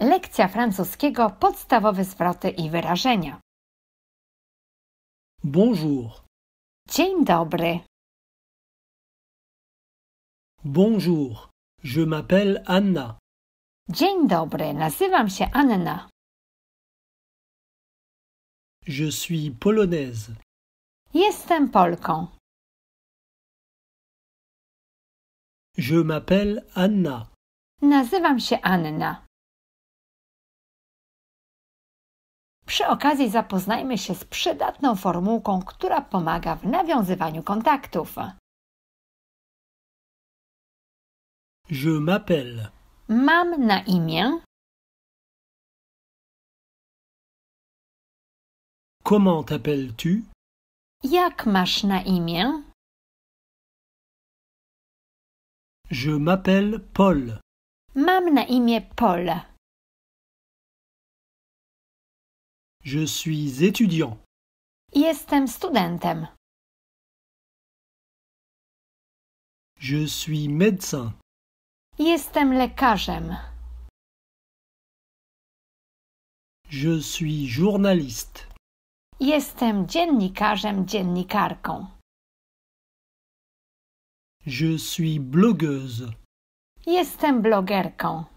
Lekcja francuskiego podstawowe zwroty i wyrażenia. Bonjour. Dzień dobry. Bonjour. Je m'appelle Anna. Dzień dobry, nazywam się Anna. Je suis polonaise. Jestem Polką. Je m'appelle Anna. Nazywam się Anna. Przy okazji zapoznajmy się z przydatną formułką, która pomaga w nawiązywaniu kontaktów. Je m'appelle. Mam na imię. Comment t'appelles-tu? Jak masz na imię? Je m'appelle Paul. Mam na imię Paul. Je suis étudiant. Jestem studentem. Je suis médecin. Jestem lekarzem. Je suis journaliste. Jestem dziennikarzem, dziennikarką. Je suis blogueuse. Jestem blogerką.